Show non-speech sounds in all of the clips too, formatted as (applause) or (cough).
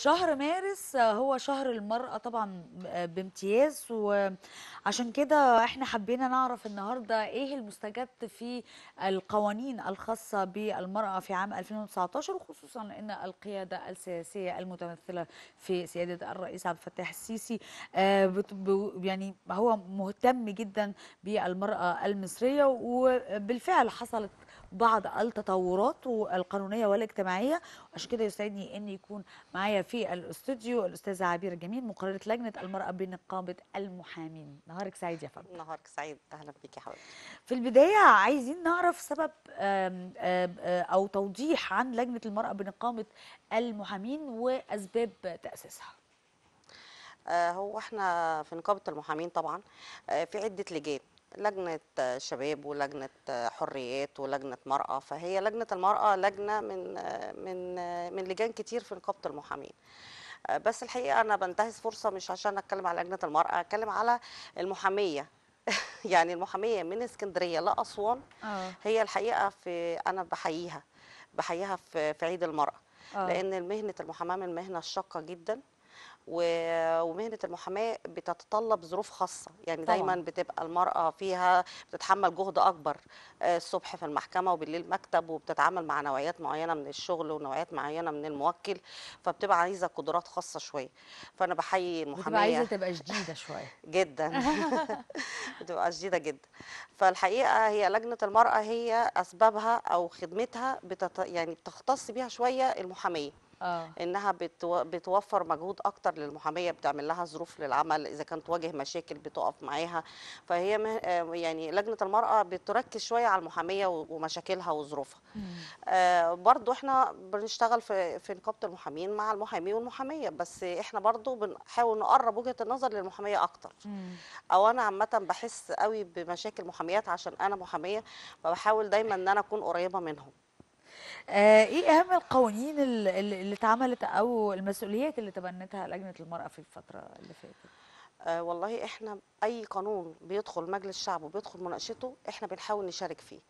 شهر مارس هو شهر المرأة طبعا آه، بامتياز وعشان كده احنا حبينا نعرف النهاردة ايه المستجد في القوانين الخاصة بالمرأة في عام 2019 وخصوصا ان القيادة السياسية المتمثلة في سيادة الرئيس عبد الفتاح السيسي آه، يعني هو مهتم جدا بالمرأة المصرية وبالفعل حصلت بعض التطورات القانونيه والاجتماعيه عشان كده يسعدني ان يكون معايا في الاستوديو الاستاذه عبير جميل مقرره لجنه المراه بنقابه المحامين نهارك سعيد يا فندم نهارك سعيد اهلا بيك يا حبيبتي في البدايه عايزين نعرف سبب آه، او توضيح عن لجنه المراه بنقابه المحامين واسباب تاسيسها آه، هو احنا في نقابه المحامين طبعا آه، في عده لجان لجنة شباب ولجنة حريات ولجنة مرأة فهي لجنة المرأة لجنة من من من لجان كتير في نقابة المحامين بس الحقيقة أنا بنتهز فرصة مش عشان أتكلم على لجنة المرأة أتكلم على المحامية (laughs) يعني المحامية من اسكندرية لأسوان آه. هي الحقيقة في أنا بحييها بحييها في عيد المرأة آه. لأن مهنة المحاماة من مهنة شاقة جدا ومهنه المحاماه بتتطلب ظروف خاصه يعني طبعا. دايما بتبقى المراه فيها بتتحمل جهد اكبر آه، الصبح في المحكمه وبالليل مكتب وبتتعامل مع نوعيات معينه من الشغل ونوعيات معينه من الموكل فبتبقى عايزه قدرات خاصه شويه فانا بحيي المحاميه عايزه تبقى شديده شويه (laughs) جدا (laughs) بتبقى شديده جدا فالحقيقه هي لجنه المراه هي اسبابها او خدمتها بتط... يعني بتختص بيها شويه المحاميه آه. انها بتو... بتوفر مجهود اكتر للمحاميه بتعمل لها ظروف للعمل اذا كانت تواجه مشاكل بتقف معاها فهي م... آه، يعني لجنه المراه بتركز شويه على المحاميه ومشاكلها وظروفها آه برضو احنا بنشتغل في في نقابه المحامين مع المحامي والمحاميه بس احنا برضو بنحاول نقرب وجهه النظر للمحاميه اكتر مم. او انا عامه بحس قوي بمشاكل محاميات عشان انا محاميه فبحاول دايما ان انا اكون قريبه منهم آه، ايه اهم القوانين اللي اتعملت او المسؤوليات اللي تبنتها لجنه المراه في الفتره اللي فاتت؟ آه، والله احنا اي قانون بيدخل مجلس الشعب وبيدخل مناقشته احنا بنحاول نشارك فيه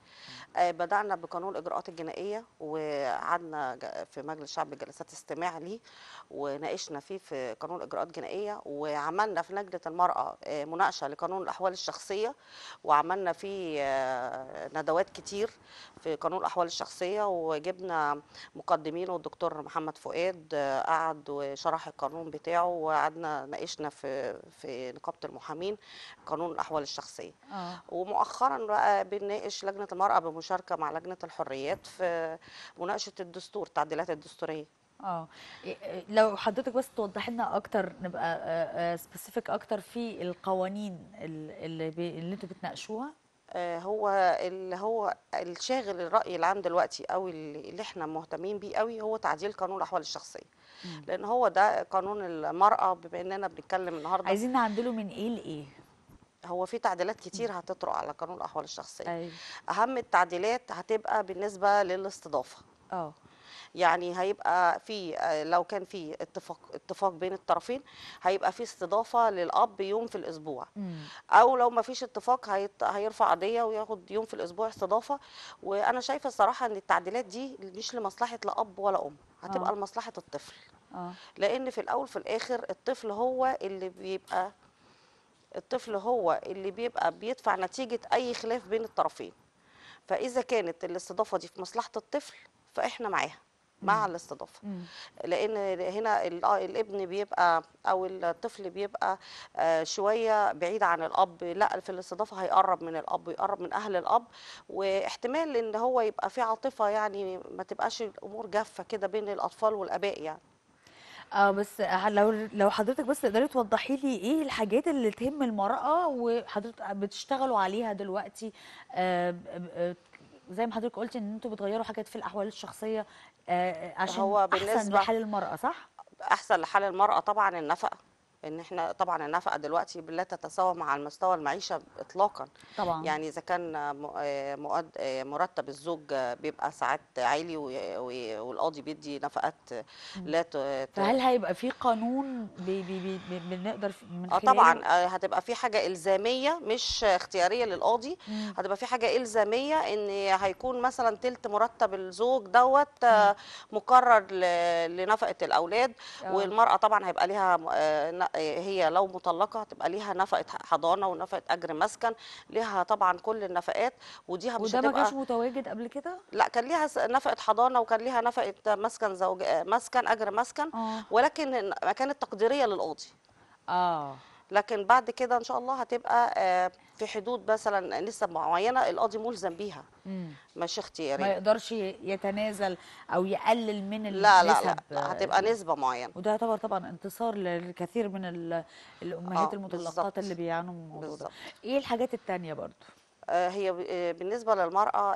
آه، بدانا بقانون الاجراءات الجنائيه وقعدنا في مجلس الشعب جلسات استماع ليه وناقشنا فيه في قانون الاجراءات الجنائيه وعملنا في لجنه المراه آه، مناقشه لقانون الاحوال الشخصيه وعملنا فيه ندوات كتير في قانون الاحوال الشخصيه وجبنا مقدمين والدكتور محمد فؤاد قعد وشرح القانون بتاعه وقعدنا ناقشنا في في نقابه المحامين قانون الاحوال الشخصيه آه. ومؤخرا بقى بنناقش لجنه المراه بمشاركه مع لجنه الحريات في مناقشه الدستور التعديلات الدستوريه اه إيه، إيه، لو حضرتك بس توضح لنا اكتر نبقى سبيسيفيك آه، آه، اكتر في القوانين اللي, اللي انتوا بتناقشوها آه، هو اللي هو الشاغل الراي العام دلوقتي او اللي احنا مهتمين بيه قوي هو تعديل قانون الاحوال الشخصيه مم. لان هو ده قانون المراه بما اننا بنتكلم النهارده عايزين نعدله من ايه لايه هو في تعديلات كتير هتطرق على قانون الاحوال الشخصيه أي. أيوه. اهم التعديلات هتبقى بالنسبه للاستضافه اه يعني هيبقى في آه، لو كان في اتفاق اتفاق بين الطرفين هيبقى في استضافه للاب يوم في الاسبوع او لو ما فيش اتفاق هيرفع قضيه وياخد يوم في الاسبوع استضافه وانا شايفه الصراحه ان التعديلات دي مش لمصلحه لا اب ولا ام هتبقى آه. لمصلحه الطفل آه. لان في الاول في الاخر الطفل هو اللي بيبقى الطفل هو اللي بيبقى بيدفع نتيجه اي خلاف بين الطرفين فاذا كانت الاستضافه دي في مصلحه الطفل فاحنا معاها مع الاستضافه لان هنا آه، الابن بيبقى او الطفل بيبقى آه، شويه بعيد عن الاب لا في الاستضافه هيقرب من الاب ويقرب من اهل الاب واحتمال ان هو يبقى في عاطفه يعني ما تبقاش الامور جافه كده بين الاطفال والاباء يعني اه بس لو لو حضرتك بس تقدري توضحي لي ايه الحاجات اللي تهم المراه وحضرتك بتشتغلوا عليها دلوقتي آه زي ما حضرتك قلتي ان انتوا بتغيروا حاجات في الاحوال الشخصيه آه، آه، عشان هو بالنسبة احسن لحال المراه صح احسن لحال المراه طبعا النفقه ان احنا طبعا النفقه دلوقتي لا تتساوى مع المستوى المعيشه اطلاقا طبعا يعني اذا كان آه، آه، مرتب الزوج بيبقى ساعات عالي والقاضي بيدي نفقات لا فهل هيبقى في قانون بي بي بي بنقدر من آه، خلاله طبعا هتبقى في حاجه الزاميه مش اختياريه للقاضي هتبقى في حاجه الزاميه ان هيكون مثلا تلت مرتب الزوج دوت مقرر لنفقه الاولاد والمراه طبعا هيبقى ليها هي لو مطلقه هتبقى ليها نفقه حضانه ونفقه اجر مسكن ليها طبعا كل النفقات ودي مش وده ما كانش متواجد قبل كده لا كان ليها نفقه حضانه وكان ليها نفقه مسكن زوج مسكن اجر مسكن آه. ولكن ما كانت تقديريه للقاضي اه لكن بعد كده ان شاء الله هتبقى آه، في حدود مثلا نسب معينه القاضي ملزم بيها مش اختياري ما يقدرش يتنازل او يقلل من لا لا, لا, هتبقى آه. نسبه معينه وده يعتبر طبعا انتصار لكثير من الامهات آه المطلقات اللي بيعانوا من ايه الحاجات الثانيه برضو آه، هي بالنسبه للمراه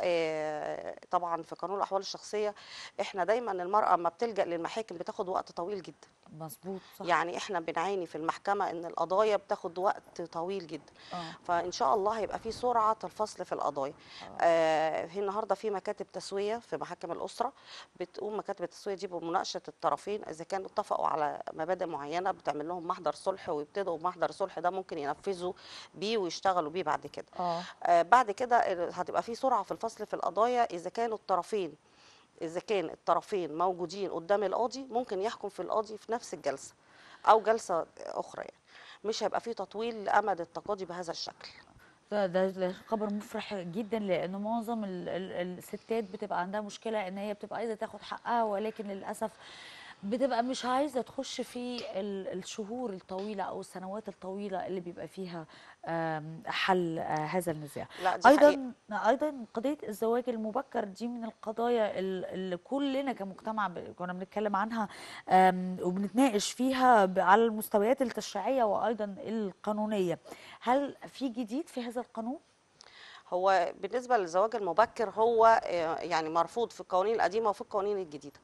طبعا في قانون الاحوال الشخصيه احنا دايما المراه ما بتلجا للمحاكم بتاخد وقت طويل جدا مظبوط صح. يعني احنا بنعاني في المحكمه ان القضايا بتاخد وقت طويل جدا آه. فان شاء الله هيبقى في سرعه الفصل في القضايا آه. آه النهارده في مكاتب تسويه في محاكم الاسره بتقوم مكاتب التسويه دي بمناقشه الطرفين اذا كانوا اتفقوا على مبادئ معينه بتعمل لهم محضر صلح ويبتدوا محضر صلح ده ممكن ينفذوا بيه ويشتغلوا بيه بعد كده آه. آه بعد كده هتبقى في سرعه في الفصل في القضايا اذا كانوا الطرفين اذا كان الطرفين موجودين قدام القاضي ممكن يحكم في القاضي في نفس الجلسه او جلسه اخرى يعني مش هيبقى في تطويل امد التقاضي بهذا الشكل ده خبر مفرح جدا لان معظم الستات بتبقى عندها مشكله ان هي بتبقى عايزه تاخد حقها ولكن للاسف بتبقى مش عايزه تخش في الشهور الطويله او السنوات الطويله اللي بيبقى فيها حل آه، هذا النزاع ايضا حقيقة. ايضا قضيه الزواج المبكر دي من القضايا اللي كلنا كمجتمع كنا بنتكلم عنها وبنتناقش فيها على المستويات التشريعيه وايضا القانونيه هل في جديد في هذا القانون هو بالنسبه للزواج المبكر هو آه، يعني مرفوض في القوانين القديمه وفي القوانين الجديده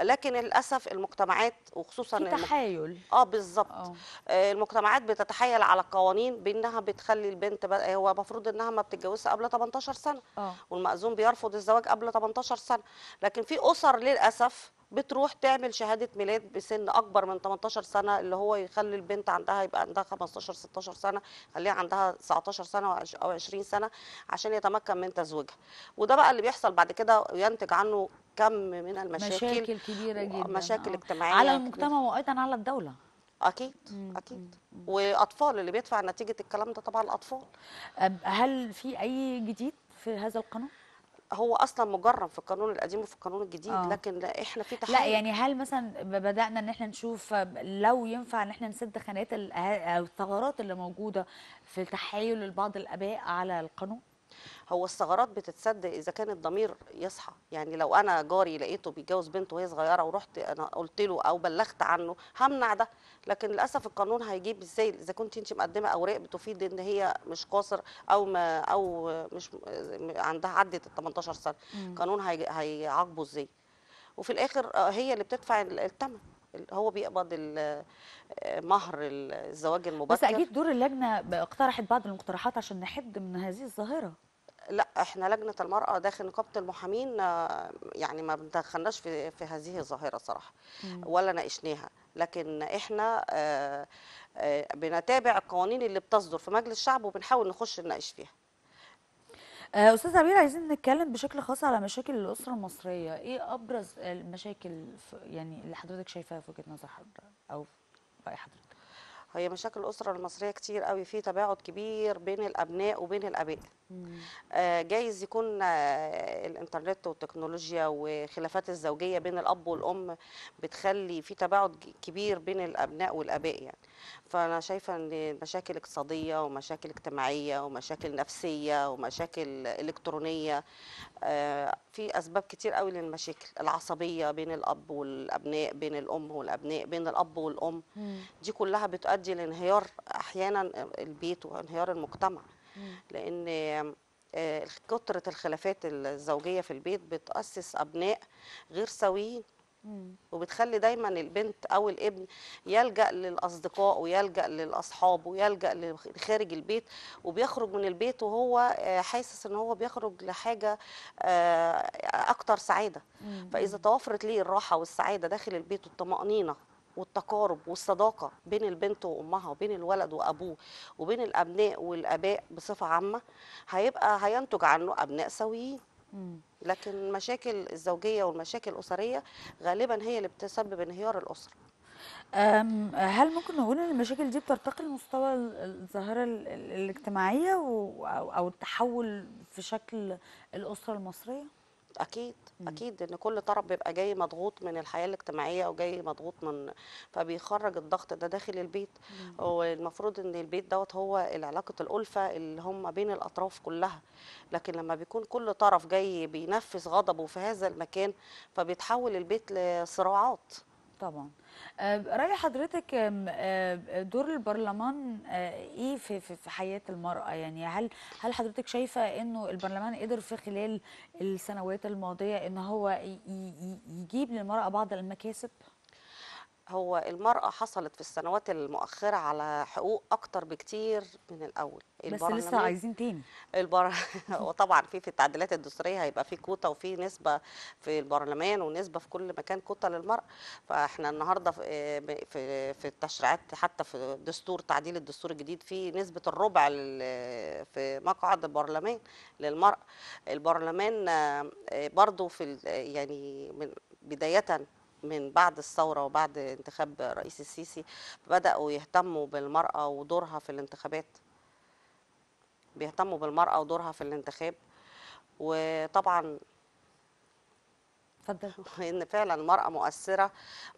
لكن للاسف المجتمعات وخصوصا في تحايل اه بالظبط آه. آه، المجتمعات بتتحايل على القوانين بانها بتخلي البنت ب... هو المفروض انها ما بتتجوزش قبل 18 سنه أوه. والمأذون بيرفض الزواج قبل 18 سنه لكن في اسر للاسف بتروح تعمل شهاده ميلاد بسن اكبر من 18 سنه اللي هو يخلي البنت عندها يبقى عندها 15 16 سنه خليها عندها 19 سنه او 20 سنه عشان يتمكن من تزويجها وده بقى اللي بيحصل بعد كده ينتج عنه كم من المشاكل مشاكل كبيره جدا مشاكل آه. اجتماعيه على المجتمع وايضا على الدوله اكيد مم. اكيد واطفال اللي بيدفع نتيجه الكلام ده طبعا الاطفال هل في اي جديد في هذا القانون هو اصلا مجرم في القانون القديم وفي القانون الجديد أوه. لكن لا احنا في تحقيق لا يعني هل مثلا بدانا ان احنا نشوف لو ينفع ان احنا نسد خانات او الثغرات اللي موجوده في تحايل بعض الاباء على القانون هو الثغرات بتتصدق اذا كان الضمير يصحى يعني لو انا جاري لقيته بيتجوز بنت وهي صغيره ورحت انا قلت له او بلغت عنه همنع ده لكن للاسف القانون هيجيب ازاي اذا كنت انت مقدمه اوراق بتفيد ان هي مش قاصر او ما او مش عندها عدت ال 18 سنه القانون هيعاقبه ازاي وفي الاخر آه، هي اللي بتدفع الثمن هو بيقبض آه، مهر الزواج المبكر بس اكيد دور اللجنه اقترحت بعض المقترحات عشان نحد من هذه الظاهره لا احنا لجنه المراه داخل نقابه المحامين آه، يعني ما دخلناش في في هذه الظاهره صراحه ولا ناقشناها لكن احنا آه، بنتابع القوانين اللي بتصدر في مجلس الشعب وبنحاول نخش نناقش فيها آه، استاذه عبير عايزين نتكلم بشكل خاص على مشاكل الاسره المصريه ايه ابرز المشاكل يعني اللي حضرتك شايفاها في وجهه نظر حضرتك او راي حضرتك هي مشاكل الاسره المصريه كتير قوي في تباعد كبير بين الابناء وبين الاباء آه، جايز يكون آه، الانترنت والتكنولوجيا وخلافات الزوجيه بين الاب والام بتخلي في تباعد كبير بين الابناء والاباء يعني فانا شايفه ان مشاكل اقتصاديه ومشاكل اجتماعيه ومشاكل نفسيه ومشاكل الكترونيه آه، في اسباب كتير قوي للمشاكل العصبيه بين الاب والابناء بين الام والابناء بين الاب والام دي كلها بتؤدي لانهيار احيانا البيت وانهيار المجتمع لان آه، كثره الخلافات الزوجيه في البيت بتاسس ابناء غير سويين وبتخلي دايما البنت او الابن يلجا للاصدقاء ويلجا للاصحاب ويلجا لخارج البيت وبيخرج من البيت وهو آه، حاسس ان هو بيخرج لحاجه آه، اكتر سعاده فاذا توفرت ليه الراحه والسعاده داخل البيت والطمانينه والتقارب والصداقه بين البنت وامها وبين الولد وابوه وبين الابناء والاباء بصفه عامه هيبقى هينتج عنه ابناء سويين لكن المشاكل الزوجيه والمشاكل الاسريه غالبا هي اللي بتسبب انهيار الاسره هل ممكن نقول ان المشاكل دي بترتقي لمستوى الظاهره الاجتماعيه او التحول في شكل الاسره المصريه اكيد إمم. اكيد ان كل طرف بيبقى جاي مضغوط من الحياه الاجتماعيه او جاي مضغوط من فبيخرج الضغط ده داخل البيت مم. والمفروض ان البيت دوت هو العلاقه الالفه اللي هم بين الاطراف كلها لكن لما بيكون كل طرف جاي بينفذ غضبه في هذا المكان فبيتحول البيت لصراعات طبعا آه، رأي حضرتك آه، دور البرلمان آه، ايه في في حياة المرأة يعني هل هل حضرتك شايفة انه البرلمان قدر في خلال السنوات الماضية ان هو يجيب للمرأة بعض المكاسب؟ هو المرأة حصلت في السنوات المؤخرة على حقوق أكتر بكتير من الأول بس لسه عايزين تاني البر... (laughs) وطبعا في في التعديلات الدستورية هيبقى في كوتا وفي نسبة في البرلمان ونسبة في كل مكان كوتا للمرأة فاحنا النهاردة في, في, التشريعات حتى في دستور تعديل الدستور الجديد في نسبة الربع في مقعد البرلمان للمرأة البرلمان آه، برضو في يعني من بداية من بعد الثوره وبعد انتخاب رئيس السيسي بداوا يهتموا بالمراه ودورها في الانتخابات بيهتموا بالمراه ودورها في الانتخاب وطبعا اتفضل (laughs) ان فعلا المراه مؤثره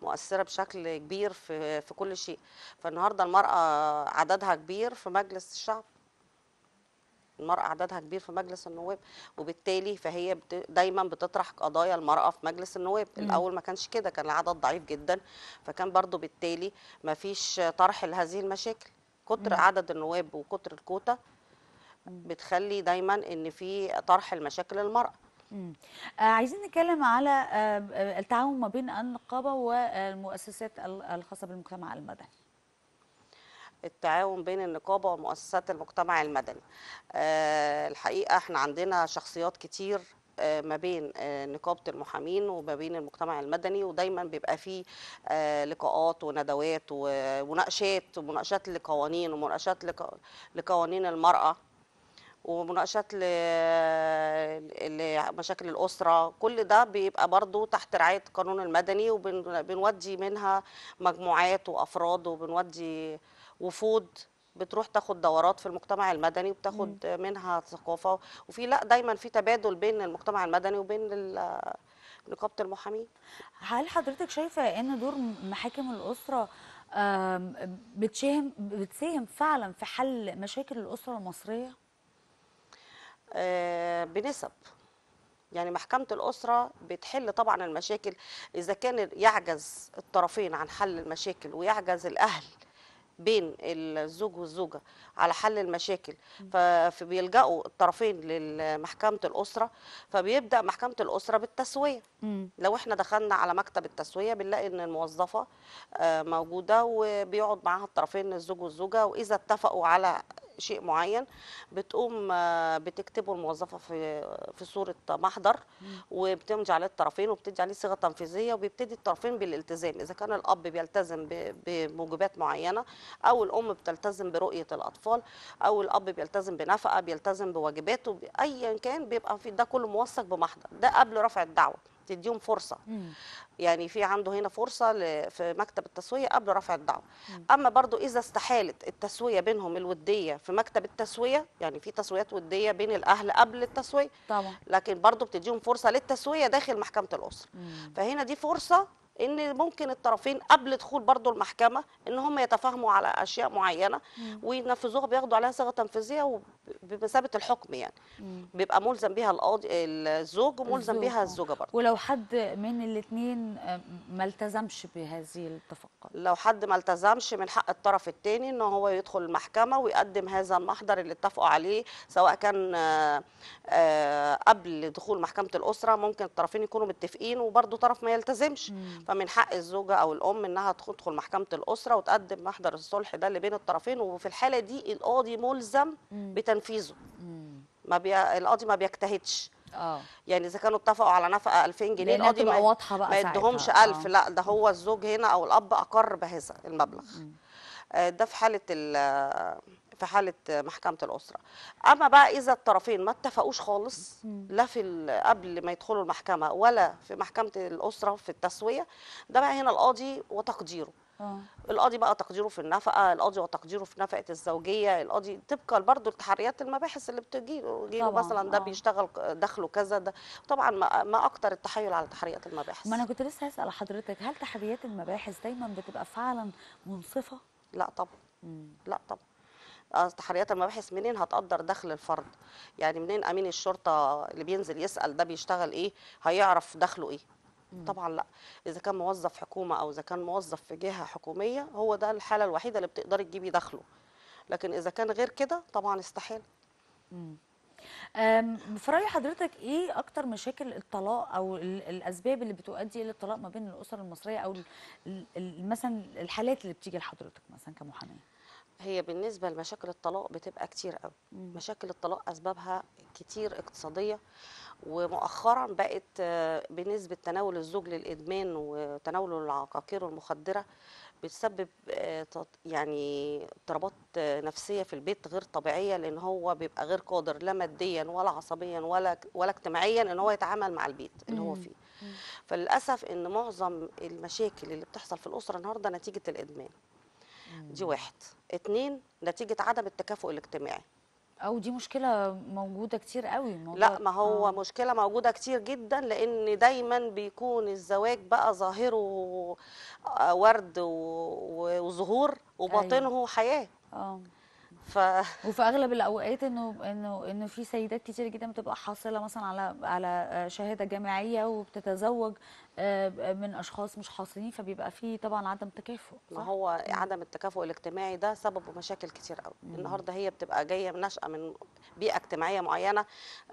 مؤثره بشكل كبير في في كل شيء فالنهارده المراه عددها كبير في مجلس الشعب المرأة عددها كبير في مجلس النواب وبالتالي فهي دايما بتطرح قضايا المرأة في مجلس النواب مم. الأول ما كانش كده كان العدد ضعيف جدا فكان برضو بالتالي ما فيش طرح لهذه المشاكل كتر مم. عدد النواب وكتر الكوتا بتخلي دايما ان في طرح المشاكل المرأة آه عايزين نتكلم على آه،, آه التعاون ما بين النقابة والمؤسسات الخاصة بالمجتمع المدني التعاون بين النقابه ومؤسسات المجتمع المدني. آه، الحقيقه احنا عندنا شخصيات كتير آه، ما بين آه، نقابه المحامين وما بين المجتمع المدني ودايما بيبقى في لقاءات وندوات ومناقشات ومناقشات لقوانين ومناقشات لقوانين المراه ومناقشات لمشاكل الأسرة كل ده بيبقى برضو تحت رعاية القانون المدني وبنودي منها مجموعات وأفراد وبنودي وفود بتروح تاخد دورات في المجتمع المدني وبتاخد مم. منها ثقافه وفي لا دايما في تبادل بين المجتمع المدني وبين نقابه المحامين هل حضرتك شايفه ان دور محاكم الاسره بتساهم بتساهم فعلا في حل مشاكل الاسره المصريه آه، بنسب يعني محكمة الأسرة بتحل طبعا المشاكل إذا كان يعجز الطرفين عن حل المشاكل ويعجز الأهل بين الزوج والزوجه على حل المشاكل فبيلجأوا الطرفين لمحكمه الاسره فبيبدا محكمه الاسره بالتسويه لو احنا دخلنا على مكتب التسويه بنلاقي ان الموظفه آه، موجوده وبيقعد معاها الطرفين الزوج والزوجه واذا اتفقوا على شيء معين بتقوم آه، بتكتبه الموظفه في في صوره محضر وبتمضي عليه الطرفين وبتدي عليه صيغه تنفيذيه وبيبتدي الطرفين بالالتزام اذا كان الاب بيلتزم بموجبات معينه او الام بتلتزم برؤيه الاطفال او الاب بيلتزم بنفقه بيلتزم بواجباته ايا كان بيبقى في ده كله موثق بمحضر ده قبل رفع الدعوه تديهم فرصه يعني في عنده هنا فرصه في مكتب التسويه قبل رفع الدعوه اما برضو اذا استحالت التسويه بينهم الوديه في مكتب التسويه يعني في تسويات وديه بين الاهل قبل التسويه طبعا لكن برضو بتديهم فرصه للتسويه داخل محكمه الاسره فهنا دي فرصه ان ممكن الطرفين قبل دخول برضو المحكمه ان هم يتفاهموا على اشياء معينه وينفذوها بياخدوا عليها صيغه تنفيذيه بمثابه الحكم يعني بيبقى ملزم بيها القاضي الزوج وملزم بيها الزوجه برضو ولو حد من الاثنين آه، ما التزمش بهذه الاتفاق لو حد ما التزمش من حق الطرف الثاني ان هو يدخل المحكمه ويقدم هذا المحضر اللي اتفقوا عليه سواء كان آه، آه، قبل دخول محكمه الاسره ممكن الطرفين يكونوا متفقين وبرده طرف ما يلتزمش مم. فمن حق الزوجه او الام انها تدخل محكمه الاسره وتقدم محضر الصلح ده اللي بين الطرفين وفي الحاله دي القاضي ملزم بتنفيذه مم. ما بي... القاضي ما بيجتهدش اه يعني اذا كانوا اتفقوا على نفقه 2000 جنيه القاضي ما واضحه بقى ما يدهمش 1000 آه. لا ده هو الزوج هنا او الاب اقر بهذا المبلغ آه، ده في حاله في حاله محكمه الاسره اما بقى اذا الطرفين ما اتفقوش خالص لا في قبل ما يدخلوا المحكمه ولا في محكمه الاسره في التسويه ده بقى هنا القاضي وتقديره آه. القاضي بقى تقديره في النفقه القاضي وتقديره في نفقه الزوجيه القاضي طبقا برضو لتحريات المباحث اللي بتجي له مثلا ده آه. بيشتغل دخله كذا ده طبعا ما, اكتر التحايل على تحريات المباحث ما انا كنت لسه هسال حضرتك هل تحريات المباحث دايما بتبقى فعلا منصفه لا طبعا لا طبعا آه، تحريات المباحث منين هتقدر دخل الفرد يعني منين امين الشرطه اللي بينزل يسال ده بيشتغل ايه هيعرف دخله ايه طبعا لا اذا كان موظف حكومه او اذا كان موظف في جهه حكوميه هو ده الحاله الوحيده اللي بتقدري تجيبي دخله لكن اذا كان غير كده طبعا استحاله في راي حضرتك ايه اكتر مشاكل الطلاق او الاسباب اللي بتؤدي الى الطلاق ما بين الاسر المصريه او مثلا الحالات اللي بتيجي لحضرتك مثلا كمحاميه هي بالنسبة لمشاكل الطلاق بتبقى كتير قوي مشاكل الطلاق أسبابها كتير اقتصادية ومؤخرا بقت آه، بنسبه تناول الزوج للادمان وتناوله للعقاقير والمخدره بتسبب آه، يعني اضطرابات آه، نفسيه في البيت غير طبيعيه لان هو بيبقى غير قادر لا ماديا ولا عصبيا ولا ولا اجتماعيا ان هو يتعامل مع البيت اللي هو فيه فللاسف ان معظم المشاكل اللي بتحصل في الاسره النهارده نتيجه الادمان دي واحد اتنين نتيجه عدم التكافؤ الاجتماعي او دي مشكله موجوده كتير قوي لا ما هو آه. مشكله موجوده كتير جدا لان دايما بيكون الزواج بقى ظاهره آه، ورد وزهور أيوه. وباطنه أيوة. حياه اه ف... وفي اغلب الاوقات انه انه انه في سيدات كتير جدا بتبقى حاصله مثلا على على شهاده جامعيه وبتتزوج آه، من اشخاص مش حاصلين فبيبقى في طبعا عدم تكافؤ ما هو عدم التكافؤ الاجتماعي ده سببه مشاكل كتير قوي النهارده هي بتبقى جايه ناشئه من بيئه اجتماعيه معينه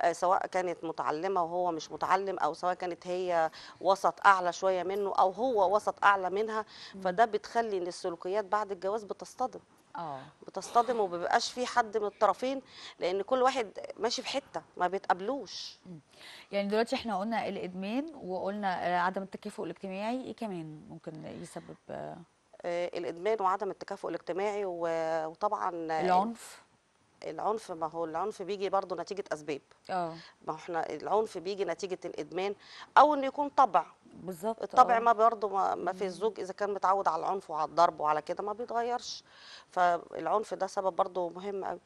آه، سواء كانت متعلمه وهو مش متعلم او سواء كانت هي وسط اعلى شويه منه او هو وسط اعلى منها فده بتخلي ان السلوكيات بعد الجواز بتصطدم اه بتصطدم وما بيبقاش في حد من الطرفين لان كل واحد ماشي في حته ما بيتقابلوش يعني دلوقتي احنا قلنا الادمان وقلنا عدم التكافؤ الاجتماعي ايه كمان ممكن يسبب آه، الادمان وعدم التكافؤ الاجتماعي وطبعا العنف العنف ما هو العنف بيجي برضه نتيجه اسباب اه ما احنا العنف بيجي نتيجه الادمان او انه يكون طبع بالظبط طبع آه. ما برضه ما, ما في الزوج اذا كان متعود على العنف وعلى الضرب وعلى كده ما بيتغيرش فالعنف ده سبب برضه مهم قوي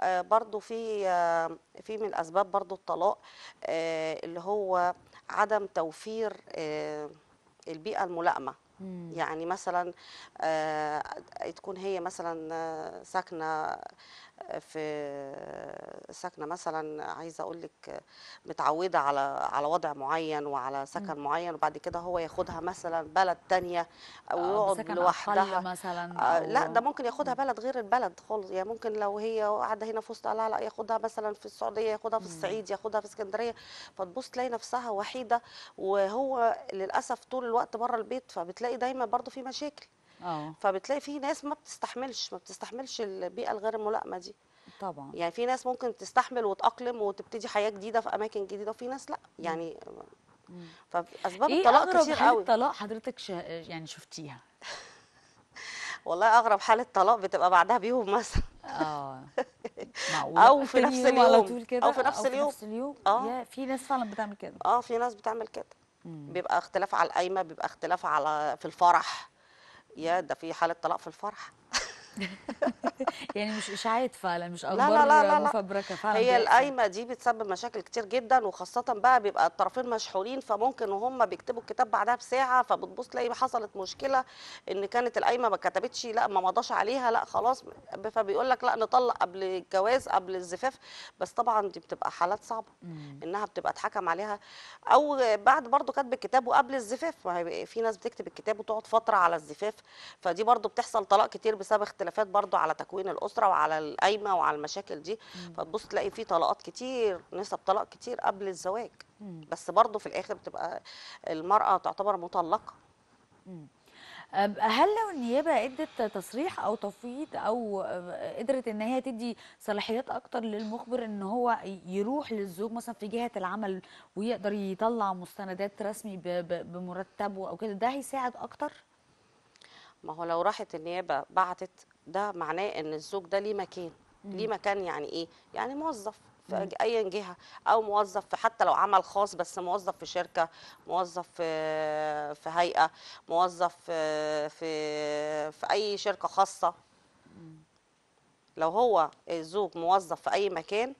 آه برضه في آه في من الاسباب برضه الطلاق آه اللي هو عدم توفير آه، البيئه الملائمه يعني مثلا آه، تكون هي مثلا ساكنه في ساكنه مثلا عايزه اقول لك متعوده على على وضع معين وعلى سكن معين وبعد كده هو ياخدها مثلا بلد ثانيه او آه، يقعد لوحدها مثلا آه، لا ده ممكن ياخدها بلد غير البلد خالص يعني ممكن لو هي قاعده هنا في وسط لا لا ياخدها مثلا في السعوديه ياخدها في الصعيد ياخدها في اسكندريه فتبص تلاقي نفسها وحيده وهو للاسف طول الوقت بره البيت فبتلاقي دايما برضو في مشاكل أوه. فبتلاقي في ناس ما بتستحملش ما بتستحملش البيئه الغير الملائمه دي طبعا يعني في ناس ممكن تستحمل وتأقلم وتبتدي حياه جديده في اماكن جديده وفي ناس لا يعني فاسباب إيه الطلاق أغرب كتير قوي اغرب الطلاق حضرتك ش... يعني شفتيها (laughs) والله اغرب حاله طلاق بتبقى بعدها بيهم مثلا اه (laughs) او في نفس اليوم على طول كده او في نفس اليوم, في نفس اليوم. اه في ناس فعلا بتعمل كده اه في ناس بتعمل كده بيبقى اختلاف على القايمه بيبقى اختلاف على في الفرح يا ده في حاله طلاق في الفرح (laughs) يعني مش اشاعات فعلا مش اخبار لا لا لا لا مفبركه فعلا هي القايمه دي بتسبب مشاكل كتير جدا وخاصه بقى بيبقى الطرفين مشحونين فممكن وهم بيكتبوا الكتاب بعدها بساعه فبتبص تلاقي حصلت مشكله ان كانت القايمه ما كتبتش لا ما مضاش عليها لا خلاص فبيقول لك لا نطلق قبل الجواز قبل الزفاف بس طبعا دي بتبقى حالات صعبه انها بتبقى اتحكم عليها او بعد برضو كاتب الكتاب وقبل الزفاف ما في ناس بتكتب الكتاب وتقعد فتره على الزفاف فدي برضو بتحصل طلاق كتير بسبب اختلاف اختلافات برضو على تكوين الاسره وعلى القايمه وعلى المشاكل دي فتبص تلاقي في طلاقات كتير نسب طلاق كتير قبل الزواج بس برضو في الاخر بتبقى المراه تعتبر مطلقه هل لو النيابه ادت تصريح او تفويض او قدرت ان هي تدي صلاحيات اكتر للمخبر ان هو يروح للزوج مثلا في جهه العمل ويقدر يطلع مستندات رسمي بمرتبه او كده ده هيساعد اكتر ما هو لو راحت النيابه بعتت ده معناه ان الزوج ده ليه مكان ليه مكان يعني ايه يعني موظف في اي جهه او موظف في حتى لو عمل خاص بس موظف في شركه موظف في هيئه موظف في في اي شركه خاصه لو هو الزوج موظف في اي مكان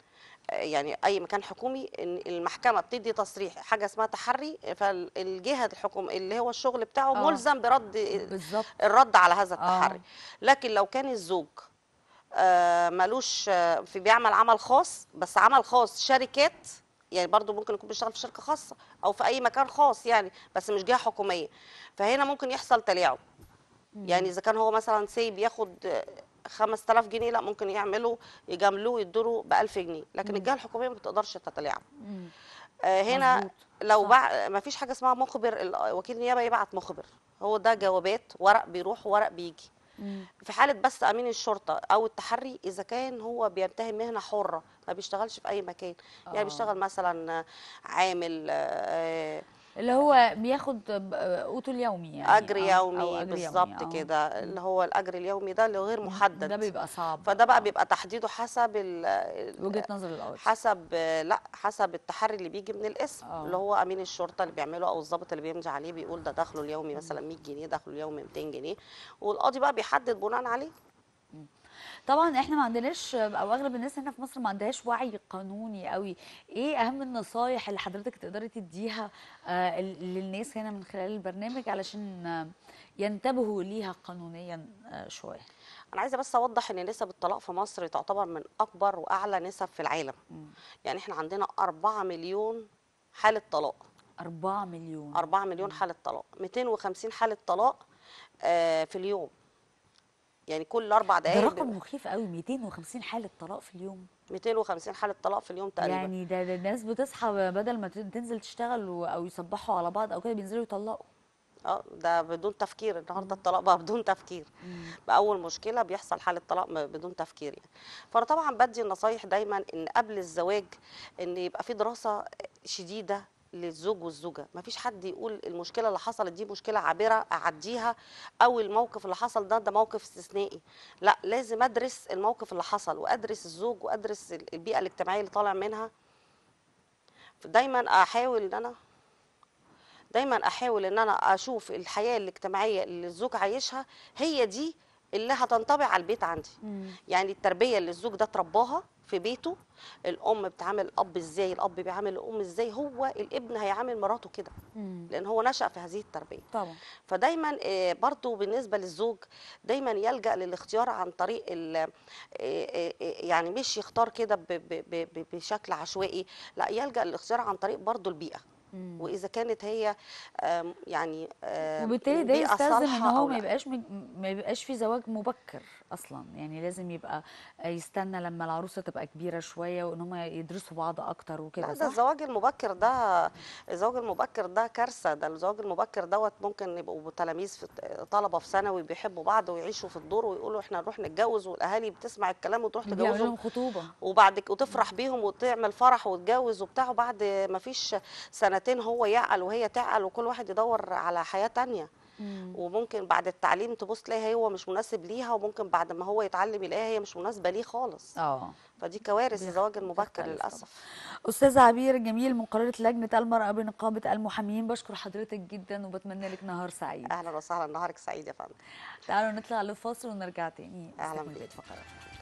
يعني اي مكان حكومي ان المحكمه بتدي تصريح حاجه اسمها تحري فالجهه الحكومة اللي هو الشغل بتاعه أوه. ملزم برد بالزبط. الرد على هذا آه. التحري أوه. لكن لو كان الزوج آه آه في بيعمل عمل خاص بس عمل خاص شركات يعني برضو ممكن يكون بيشتغل في شركه خاصه او في اي مكان خاص يعني بس مش جهه حكوميه فهنا ممكن يحصل تلاعب يعني اذا كان هو مثلا سي بياخد 5000 جنيه لا ممكن يعملوا يجاملوه يدوا ب 1000 جنيه لكن الجهه الحكوميه ما بتقدرش تتلاعب آه هنا مزبوط. لو بع... ما فيش حاجه اسمها مخبر وكيل النيابه يبعت مخبر هو ده جوابات ورق بيروح وورق بيجي مم. في حاله بس امين الشرطه او التحري اذا كان هو بيمتهن مهنه حره ما بيشتغلش في اي مكان يعني آه. يعني بيشتغل مثلا عامل آه اللي هو بياخد قوته اليومي يعني اجر يومي بالظبط آه. كده اللي هو الاجر اليومي ده اللي غير محدد ده بيبقى صعب فده بقى بيبقى تحديده حسب وجهه نظر القاضي آه، حسب لا حسب التحري اللي بيجي من الاسم أوه. اللي هو امين الشرطه اللي بيعمله او الضابط اللي بيمضي عليه بيقول ده دخله اليومي مثلا 100 جنيه دخله اليومي 200 جنيه والقاضي بقى بيحدد بناء عليه طبعا احنا ما عندناش او اغلب الناس هنا في مصر ما عندهاش وعي قانوني قوي ايه اهم النصايح اللي حضرتك تقدري تديها آه، للناس هنا من خلال البرنامج علشان آه، ينتبهوا ليها قانونيا آه، شويه انا عايزه بس اوضح ان نسب الطلاق في مصر تعتبر من اكبر واعلى نسب في العالم م. يعني احنا عندنا 4 مليون حاله طلاق 4 مليون 4 مليون حاله طلاق 250 حاله طلاق في اليوم يعني كل اربع دقائق ده رقم مخيف قوي 250 حاله طلاق في اليوم 250 حاله طلاق في اليوم تقريبا يعني ده, ده الناس بتصحى بدل ما تنزل تشتغل او يصبحوا على بعض او كده بينزلوا يطلقوا اه ده بدون تفكير النهارده الطلاق بقى بدون تفكير باول مشكله بيحصل حاله طلاق بدون تفكير يعني فانا طبعا بدي النصايح دايما ان قبل الزواج ان يبقى في دراسه شديده للزوج والزوجه ما فيش حد يقول المشكله اللي حصلت دي مشكله عابره اعديها او الموقف اللي حصل ده ده موقف استثنائي لا لازم ادرس الموقف اللي حصل وادرس الزوج وادرس البيئه الاجتماعيه اللي طالع منها دايما احاول ان انا دايما احاول ان انا اشوف الحياه الاجتماعيه اللي الزوج عايشها هي دي اللي هتنطبع على البيت عندي مم. يعني التربيه اللي الزوج ده ترباها في بيته الام بتعامل الاب ازاي الاب بيعامل الام ازاي هو الابن هيعامل مراته كده لان هو نشا في هذه التربيه طبعا فدايما آه، برضو بالنسبه للزوج دايما يلجا للاختيار عن طريق آه، آه، يعني مش يختار كده بشكل عشوائي لا يلجا للاختيار عن طريق برضو البيئه واذا كانت هي يعني وبالتالي ده يستلزم ان هو ما يبقاش ما يبقاش في زواج مبكر اصلا يعني لازم يبقى يستنى لما العروسه تبقى كبيره شويه وان هم يدرسوا بعض اكتر وكده ده الزواج المبكر ده الزواج المبكر ده كارثه ده الزواج المبكر دوت ممكن يبقوا تلاميذ في طلبه في ثانوي بيحبوا بعض ويعيشوا في الدور ويقولوا احنا نروح نتجوز والاهالي بتسمع الكلام وتروح تجوزهم خطوبه وبعد وتفرح بيهم وتعمل فرح وتجوز وبتاع وبعد ما فيش سنتين هو يعقل وهي تعقل وكل واحد يدور على حياه ثانيه وممكن بعد التعليم تبص تلاقي هو مش مناسب ليها وممكن بعد ما هو يتعلم يلاقيها هي مش مناسبه ليه خالص اه فدي كوارث الزواج المبكر آه. للاسف استاذه عبير جميل مقرره لجنه المراه بنقابه المحامين بشكر حضرتك جدا وبتمنى لك نهار سعيد اهلا وسهلا نهارك سعيد يا فندم تعالوا نطلع لفاصل ونرجع تاني اهلا بيك